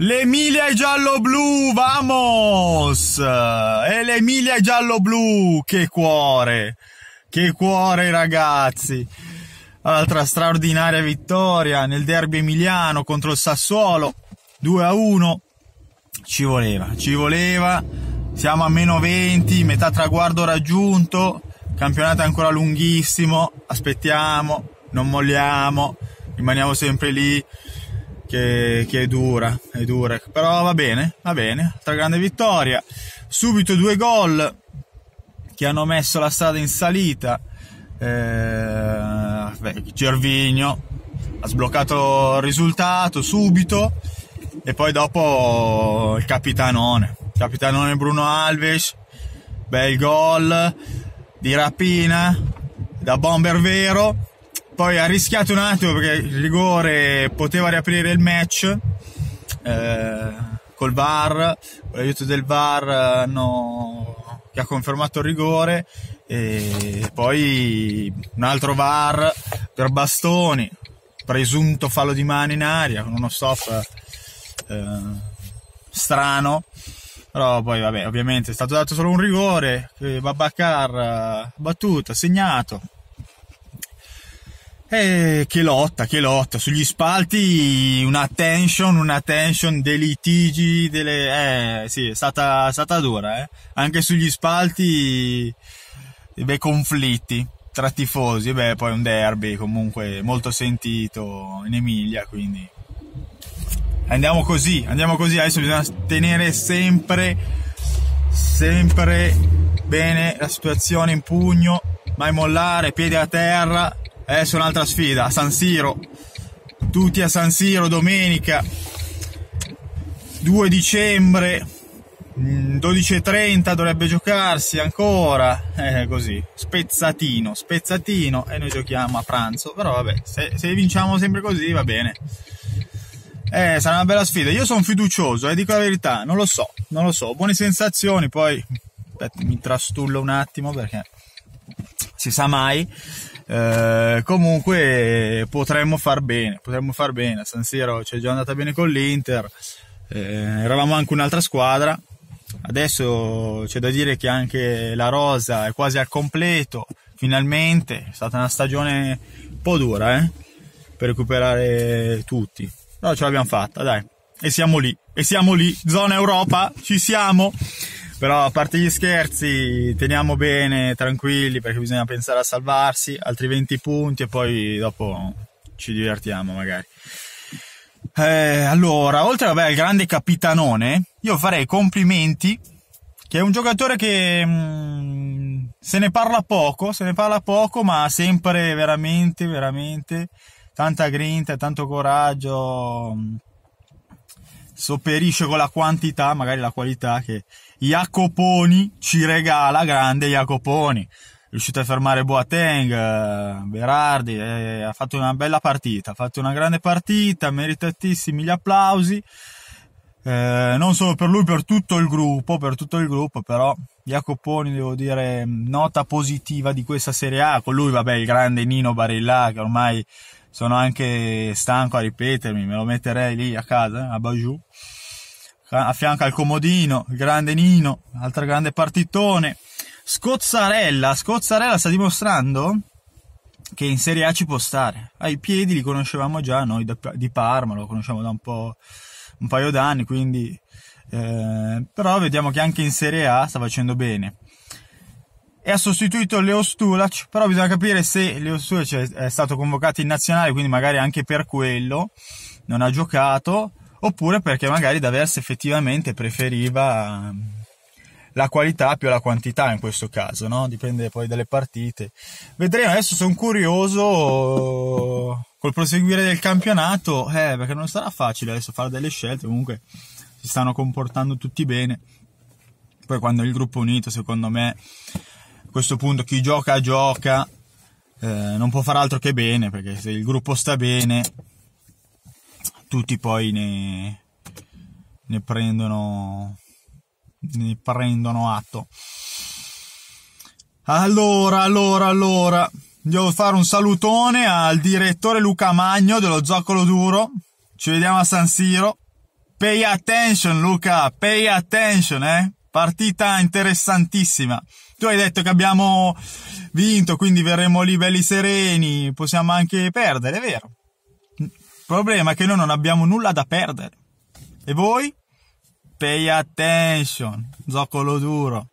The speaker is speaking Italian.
L'Emilia è giallo-blu, vamos! E l'Emilia è giallo-blu, che cuore! Che cuore, ragazzi! Altra straordinaria vittoria nel derby emiliano contro il Sassuolo, 2 a 1. Ci voleva, ci voleva. Siamo a meno 20, metà traguardo raggiunto, campionato ancora lunghissimo. Aspettiamo, non molliamo, rimaniamo sempre lì che, che è dura, è dura, però va bene, va bene, altra grande vittoria, subito due gol che hanno messo la strada in salita, eh, beh, Gervigno ha sbloccato il risultato subito e poi dopo il capitanone, capitanone Bruno Alves, bel gol di rapina da bomber vero poi ha rischiato un attimo perché il rigore poteva riaprire il match eh, col VAR, con l'aiuto del VAR eh, no, che ha confermato il rigore e poi un altro VAR per Bastoni, presunto fallo di mano in aria con uno stop eh, strano però poi vabbè ovviamente è stato dato solo un rigore che eh, battuta, segnato eh, che lotta, che lotta. Sugli spalti una tension, una tension dei litigi, delle... Eh, sì, è stata, è stata dura, eh. Anche sugli spalti, dei eh, conflitti tra tifosi. Beh, poi un derby comunque molto sentito in Emilia, quindi... Andiamo così, andiamo così. Adesso bisogna tenere sempre, sempre bene la situazione in pugno, mai mollare, piede a terra Adesso eh, un'altra sfida a San Siro. Tutti a San Siro domenica 2 dicembre 12.30 mm, dovrebbe giocarsi ancora. Eh, così, spezzatino, spezzatino. E noi giochiamo a pranzo. Però vabbè, se, se vinciamo sempre così va bene. Eh, sarà una bella sfida. Io sono fiducioso, eh, dico la verità. Non lo so, non lo so. Buone sensazioni. Poi aspetta, mi trastullo un attimo perché si sa mai. Eh, comunque potremmo far bene, potremmo far bene. A San Siro ci cioè, è già andata bene con l'Inter, eh, eravamo anche un'altra squadra. Adesso c'è da dire che anche la rosa è quasi al completo, finalmente. È stata una stagione un po' dura, eh, per recuperare tutti. Però ce l'abbiamo fatta, dai. E siamo lì, e siamo lì, zona Europa, ci siamo. Però a parte gli scherzi, teniamo bene, tranquilli, perché bisogna pensare a salvarsi, altri 20 punti e poi dopo ci divertiamo magari. Eh, allora, oltre vabbè, al grande capitanone, io farei complimenti, che è un giocatore che mh, mm, se ne parla poco, se ne parla poco, ma sempre veramente, veramente tanta grinta, tanto coraggio. Mh mm, sopperisce con la quantità, magari la qualità che Jacoponi ci regala, grande Jacoponi. Riuscito a fermare Boateng, eh, Berardi, eh, ha fatto una bella partita, ha fatto una grande partita, meritatissimi gli applausi eh, non solo per lui, per tutto il gruppo, per tutto il gruppo, però Jacoponi devo dire nota positiva di questa Serie A, con lui vabbè il grande Nino Barilla che ormai sono anche stanco a ripetermi, me lo metterei lì a casa, eh, a Bajou, a fianco al comodino, il grande Nino, altro grande partitone, Scozzarella, Scozzarella sta dimostrando che in Serie A ci può stare, ai piedi li conoscevamo già noi di Parma, lo conosciamo da un po' un paio d'anni, quindi eh, però vediamo che anche in Serie A sta facendo bene. E ha sostituito Leo Stulac, però bisogna capire se Leo Stulac è stato convocato in nazionale, quindi magari anche per quello non ha giocato, oppure perché magari D'Aversa effettivamente preferiva la qualità più la quantità in questo caso, no? Dipende poi dalle partite. Vedremo, adesso sono curioso col proseguire del campionato, eh, perché non sarà facile adesso fare delle scelte, comunque si stanno comportando tutti bene. Poi quando il gruppo unito, secondo me, a questo punto chi gioca gioca, eh, non può far altro che bene, perché se il gruppo sta bene, tutti poi ne, ne prendono ne prendono atto. Allora, allora, allora, devo fare un salutone al direttore Luca Magno dello Zoccolo Duro. Ci vediamo a San Siro. Pay attention, Luca, pay attention, eh? Partita interessantissima. Tu hai detto che abbiamo vinto, quindi verremo lì belli sereni, possiamo anche perdere, è vero? Il problema è che noi non abbiamo nulla da perdere. E voi? Pay attention, zoccolo duro.